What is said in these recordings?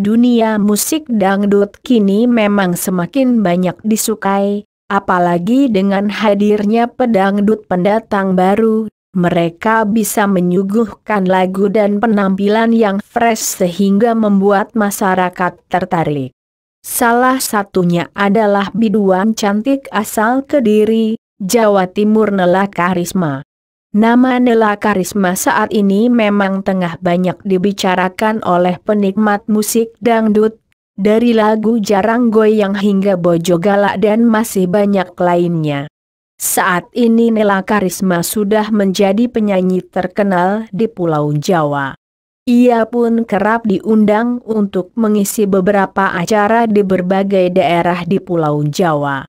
Dunia musik dangdut kini memang semakin banyak disukai, apalagi dengan hadirnya pedangdut pendatang baru, mereka bisa menyuguhkan lagu dan penampilan yang fresh sehingga membuat masyarakat tertarik. Salah satunya adalah biduan cantik asal Kediri, Jawa Timur Nela Karisma. Nama Nela Karisma saat ini memang tengah banyak dibicarakan oleh penikmat musik dangdut, dari lagu jarang goyang hingga bojo galak dan masih banyak lainnya. Saat ini Nela Karisma sudah menjadi penyanyi terkenal di Pulau Jawa. Ia pun kerap diundang untuk mengisi beberapa acara di berbagai daerah di Pulau Jawa.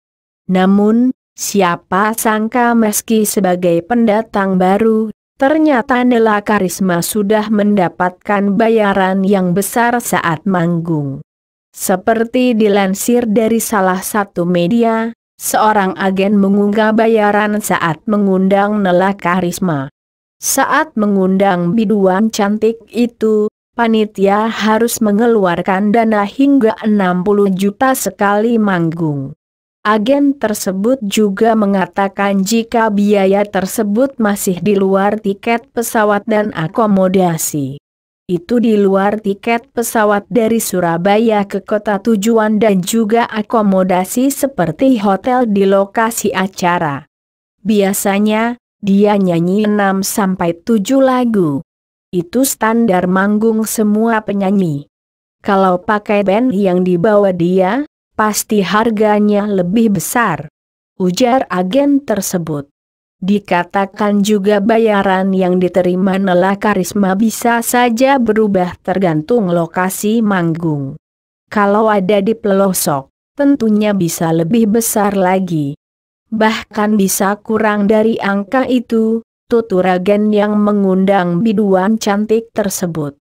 Namun, Siapa sangka meski sebagai pendatang baru, ternyata Nela Karisma sudah mendapatkan bayaran yang besar saat manggung. Seperti dilansir dari salah satu media, seorang agen mengunggah bayaran saat mengundang Nela Karisma. Saat mengundang biduan cantik itu, panitia harus mengeluarkan dana hingga 60 juta sekali manggung. Agen tersebut juga mengatakan jika biaya tersebut masih di luar tiket pesawat dan akomodasi. Itu di luar tiket pesawat dari Surabaya ke kota tujuan dan juga akomodasi seperti hotel di lokasi acara. Biasanya, dia nyanyi 6-7 lagu. Itu standar manggung semua penyanyi. Kalau pakai band yang dibawa dia, pasti harganya lebih besar. Ujar agen tersebut. Dikatakan juga bayaran yang diterima Nela Karisma bisa saja berubah tergantung lokasi manggung. Kalau ada di pelosok, tentunya bisa lebih besar lagi. Bahkan bisa kurang dari angka itu, tutur agen yang mengundang biduan cantik tersebut.